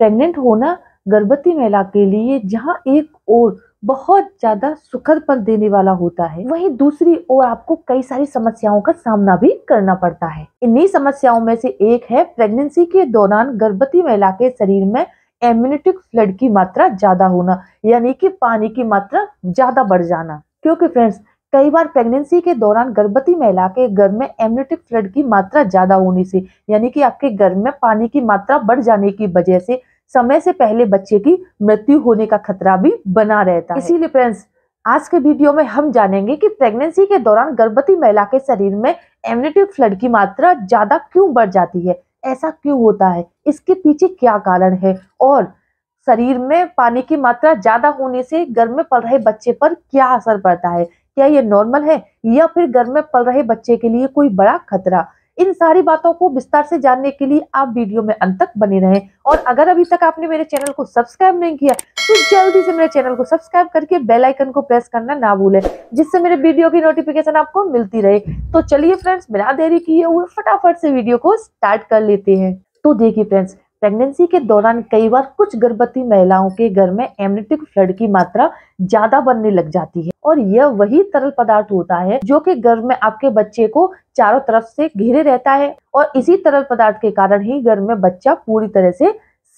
pregnant होना गर्भवती महिला के लिए जहाँ एक और बहुत ज्यादा सुखद पल देने वाला होता है वहीं दूसरी ओर आपको कई सारी समस्याओं का सामना भी करना पड़ता है इन्हीं समस्याओं में से एक है प्रेगनेंसी के दौरान गर्भवती महिला के शरीर में एम्यूनिटिक फ्लड की मात्रा ज्यादा होना यानी कि पानी की मात्रा ज्यादा बढ़ जाना क्योंकि फ्रेंड्स कई बार प्रेगनेंसी के दौरान गर्भवती महिला के गर्भ में एम्यूनिटिक फ्लड की मात्रा ज्यादा होने से यानी कि आपके गर्भ में पानी की मात्रा बढ़ जाने की वजह से समय से पहले बच्चे की मृत्यु होने का खतरा भी बना रहता है इसीलिए फ्रेंड्स आज के वीडियो में हम जानेंगे कि प्रेगनेंसी के दौरान गर्भवती महिला के शरीर में एम्यूनिटी फ्लड की मात्रा ज्यादा क्यों बढ़ जाती है ऐसा क्यों होता है इसके पीछे क्या कारण है और शरीर में पानी की मात्रा ज्यादा होने से गर्भ में पल रहे बच्चे पर क्या असर पड़ता है क्या ये नॉर्मल है या फिर गर्भ में पल रहे बच्चे के लिए कोई बड़ा खतरा इन सारी बातों को विस्तार से जानने के लिए आप वीडियो में अंत तक बने रहें और अगर अभी तक आपने मेरे चैनल को सब्सक्राइब नहीं किया तो जल्दी से मेरे चैनल को सब्सक्राइब करके बेल आइकन को प्रेस करना ना भूलें जिससे मेरे वीडियो की नोटिफिकेशन आपको मिलती रहे तो चलिए फ्रेंड्स बिना देरी किए हुए फटाफट से वीडियो को स्टार्ट कर लेते हैं तो देखिए फ्रेंड्स प्रेगनेंसी के दौरान कई बार कुछ गर्भवती महिलाओं के घर में एमनेटिक फ्लड की मात्रा ज्यादा बनने लग जाती है और यह वही तरल पदार्थ होता है जो कि गर्भ में आपके बच्चे को चारों तरफ से घिरे रहता है और इसी तरल पदार्थ के कारण ही गर्भ में बच्चा पूरी तरह से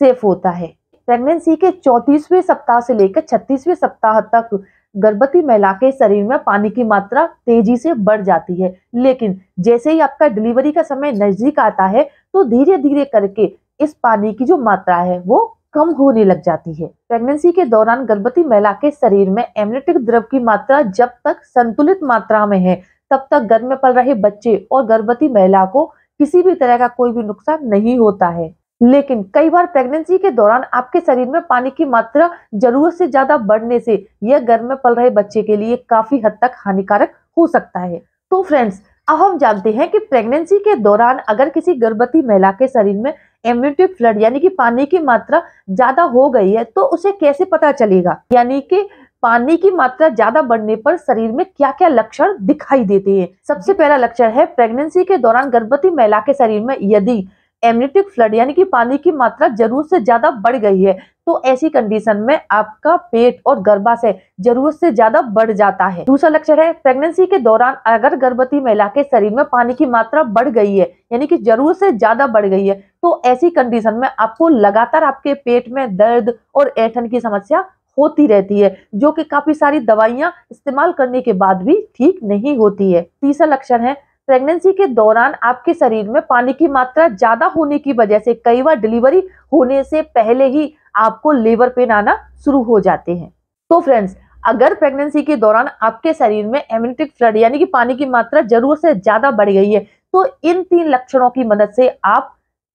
सेफ होता है प्रेगनेंसी के चौतीसवें सप्ताह से लेकर छत्तीसवें सप्ताह तक गर्भवती महिला के शरीर में पानी की मात्रा तेजी से बढ़ जाती है लेकिन जैसे ही आपका डिलीवरी का समय नजदीक आता है तो धीरे धीरे करके इस पानी की जो मात्रा है वो कम होने लग जाती है प्रेगनेंसी के दौरान गर्भवती महिला के शरीर में एमनेटिक द्रव की मात्रा जब तक संतुलित मात्रा में है तब तक गर्भ में पल रहे बच्चे और गर्भवती महिला को किसी भी तरह का कोई भी नुकसान नहीं होता है लेकिन कई बार प्रेगनेंसी के दौरान आपके शरीर में पानी की मात्रा जरूरत से ज्यादा बढ़ने से यह गर्भ में पल रहे बच्चे के लिए काफी हद तक हानिकारक हो सकता है तो फ्रेंड्स अब हम जानते हैं कि प्रेगनेंसी के दौरान अगर किसी गर्भवती महिला के शरीर में एम्यूनिटिक फ्लड यानी कि पानी की मात्रा ज्यादा हो गई है तो उसे कैसे पता चलेगा यानी कि पानी की मात्रा ज्यादा बढ़ने पर शरीर में क्या क्या लक्षण दिखाई देते हैं सबसे पहला लक्षण है प्रेगनेंसी के दौरान गर्भवती महिला के शरीर में यदि एमनेटिक फ्लड यानी कि पानी की मात्रा जरूर से ज्यादा बढ़ गई है तो ऐसी कंडीशन में आपका पेट और गर्भाशय जरूरत से ज्यादा बढ़ जाता है दूसरा लक्षण है प्रेगनेंसी के दौरान अगर गर्भवती महिला के शरीर में पानी की मात्रा बढ़ गई है यानी कि जरूरत से ज्यादा बढ़ गई है तो ऐसी कंडीशन में आपको लगातार आपके पेट में दर्द और ऐठन की समस्या होती रहती है जो कि काफी सारी दवाइयां इस्तेमाल करने के बाद भी ठीक नहीं होती है तीसरा लक्षण है प्रेगनेंसी के दौरान आपके शरीर में पानी की मात्रा ज्यादा होने की वजह से कई बार डिलीवरी होने से पहले ही आपको लेबर पेन आना शुरू हो जाते हैं तो फ्रेंड्स अगर प्रेगनेंसी के दौरान आपके शरीर में एमिनेटिक फ्लड यानी कि पानी की मात्रा जरूर से ज्यादा बढ़ गई है तो इन तीन लक्षणों की मदद से आप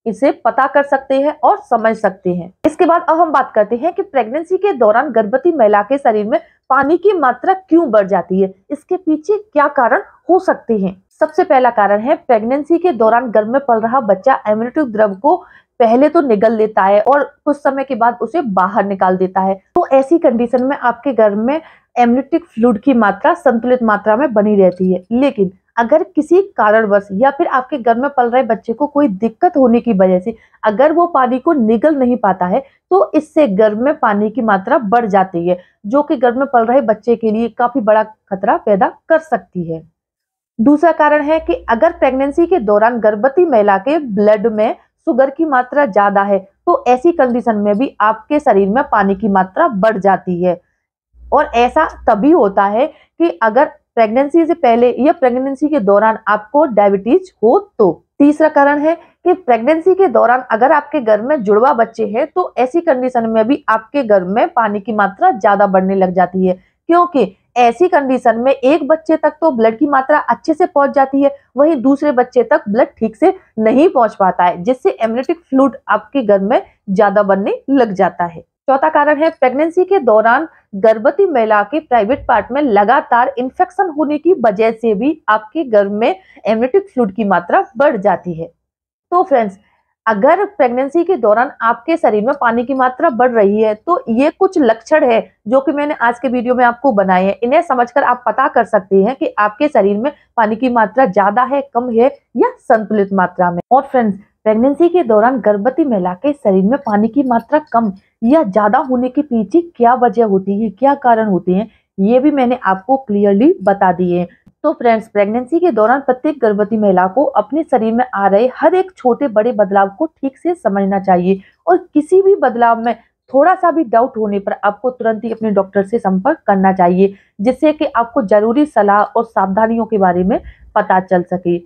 इसे पता कर सकते हैं और समझ सकते हैं इसके बाद अब हम बात करते हैं कि प्रेगनेंसी के दौरान गर्भवती महिला के शरीर में पानी की मात्रा क्यों बढ़ जाती है इसके पीछे क्या कारण हो सकते हैं सबसे पहला कारण है प्रेगनेंसी के दौरान गर्भ में पल रहा बच्चा एम्यूनिटिव द्रव को पहले तो निगल लेता है और कुछ समय के बाद उसे बाहर निकाल देता है तो ऐसी कंडीशन में आपके गर्भ में एम्यूनिटिक फ्लूड की मात्रा संतुलित मात्रा में बनी रहती है लेकिन अगर किसी कारणवश या फिर आपके घर में पल रहे बच्चे को कोई दिक्कत होने की वजह से अगर वो पानी को निगल नहीं पाता है तो इससे गर्भ में पानी की मात्रा बढ़ जाती है जो कि गर्भ में पल रहे बच्चे के लिए काफी बड़ा खतरा पैदा कर सकती है दूसरा कारण है कि अगर प्रेगनेंसी के दौरान गर्भवती महिला के ब्लड में शुगर की मात्रा ज्यादा है तो ऐसी कंडीशन में भी आपके शरीर में पानी की मात्रा बढ़ जाती है और ऐसा तभी होता है कि अगर प्रेगनेंसी से पहले या प्रेगनेंसी के दौरान आपको डायबिटीज हो तो तीसरा कारण है कि प्रेगनेंसी के दौरान अगर आपके घर में जुड़वा बच्चे हैं तो ऐसी कंडीशन में भी आपके घर में पानी की मात्रा ज्यादा बढ़ने लग जाती है क्योंकि ऐसी कंडीशन में एक बच्चे तक तो ब्लड की मात्रा अच्छे से पहुंच जाती है वहीं दूसरे बच्चे तक ब्लड ठीक से नहीं पहुंच पाता है जिससे एमनेटिक फ्लूड आपके घर में ज्यादा बनने लग जाता है चौथा कारण है प्रेगनेंसी के दौरान गर्भवती महिला के प्राइवेट पार्ट में लगातार इन्फेक्शन होने की वजह से भी आपके गर्भ में एमनेटिक फ्लूड की मात्रा बढ़ जाती है तो फ्रेंड्स अगर प्रेगनेंसी के दौरान आपके शरीर में पानी की मात्रा बढ़ रही है तो ये कुछ लक्षण है जो कि मैंने आज के वीडियो में आपको बनाए हैं इन्हें समझकर आप पता कर सकते हैं कि आपके शरीर में पानी की मात्रा ज्यादा है कम है या संतुलित मात्रा में और फ्रेंड्स प्रेगनेंसी के दौरान गर्भवती महिला के शरीर में पानी की मात्रा कम या ज्यादा होने के पीछे क्या वजह होती है क्या कारण होते हैं ये भी मैंने आपको क्लियरली बता दिए तो फ्रेंड्स प्रेगनेंसी के दौरान प्रत्येक गर्भवती महिला को अपने शरीर में आ रहे हर एक छोटे बड़े बदलाव को ठीक से समझना चाहिए और किसी भी बदलाव में थोड़ा सा भी डाउट होने पर आपको तुरंत ही अपने डॉक्टर से संपर्क करना चाहिए जिससे कि आपको जरूरी सलाह और सावधानियों के बारे में पता चल सके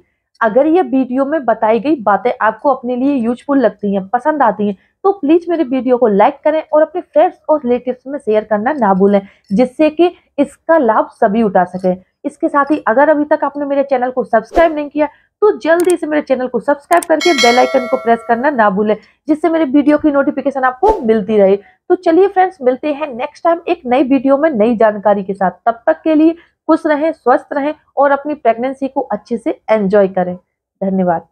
अगर ये वीडियो में बताई गई बातें आपको अपने लिए यूजफुल लगती हैं पसंद आती हैं तो प्लीज़ मेरे वीडियो को लाइक करें और अपने फ्रेंड्स और रिलेटिव में शेयर करना ना भूलें जिससे कि इसका लाभ सभी उठा सकें इसके साथ ही अगर अभी तक आपने मेरे चैनल को सब्सक्राइब नहीं किया तो जल्दी से मेरे चैनल को सब्सक्राइब करके बेल आइकन को प्रेस करना ना भूलें जिससे मेरे वीडियो की नोटिफिकेशन आपको मिलती रहे तो चलिए फ्रेंड्स मिलते हैं नेक्स्ट टाइम एक नई वीडियो में नई जानकारी के साथ तब तक के लिए खुश रहें स्वस्थ रहें और अपनी प्रेगनेंसी को अच्छे से एंजॉय करें धन्यवाद